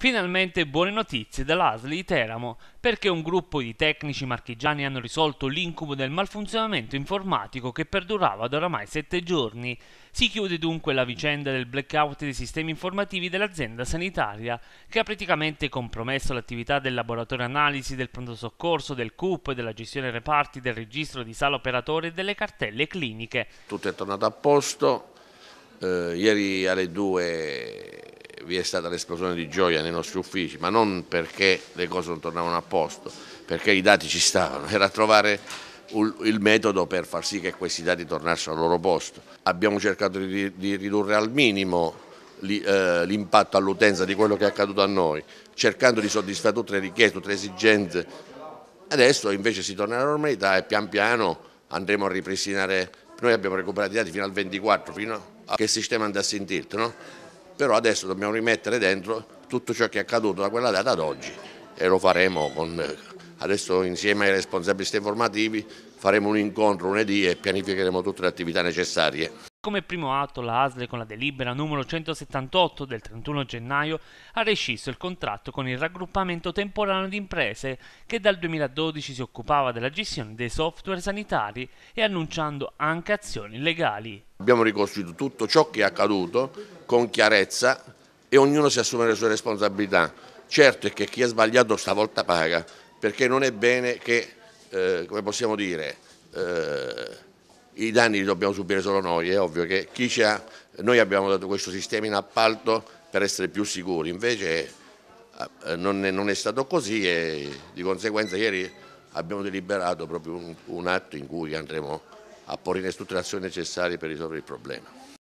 Finalmente buone notizie dall'ASL di Teramo, perché un gruppo di tecnici marchigiani hanno risolto l'incubo del malfunzionamento informatico che perdurava da oramai sette giorni. Si chiude dunque la vicenda del blackout dei sistemi informativi dell'azienda sanitaria, che ha praticamente compromesso l'attività del laboratorio analisi, del pronto soccorso, del CUP, della gestione reparti, del registro di sala operatore e delle cartelle cliniche. Tutto è tornato a posto, eh, ieri alle 2 vi è stata l'esplosione di gioia nei nostri uffici, ma non perché le cose non tornavano a posto, perché i dati ci stavano, era trovare il metodo per far sì che questi dati tornassero al loro posto. Abbiamo cercato di, ridurre al minimo eh, l'impatto all'utenza di quello che è accaduto a noi, cercando di soddisfare tutte le richieste, tutte le esigenze. Adesso invece si torna alla normalità e pian piano andremo a ripristinare, noi abbiamo recuperato i dati fino al 24, fino a che sistema andasse in tilt, no? però adesso dobbiamo rimettere dentro tutto ciò che è accaduto da quella data ad oggi e lo faremo con, adesso insieme ai responsabili informativi faremo un incontro lunedì e pianificheremo tutte le attività necessarie. Come primo atto la ASL con la delibera numero 178 del 31 gennaio ha rescisso il contratto con il raggruppamento temporaneo di imprese che dal 2012 si occupava della gestione dei software sanitari e annunciando anche azioni legali. Abbiamo ricostruito tutto ciò che è accaduto con chiarezza e ognuno si assume le sue responsabilità. Certo è che chi ha sbagliato stavolta paga, perché non è bene che, eh, come possiamo dire, eh, i danni li dobbiamo subire solo noi, è ovvio che ha, noi abbiamo dato questo sistema in appalto per essere più sicuri, invece eh, non, è, non è stato così e di conseguenza ieri abbiamo deliberato proprio un, un atto in cui andremo a porre in tutte le azioni necessarie per risolvere il problema.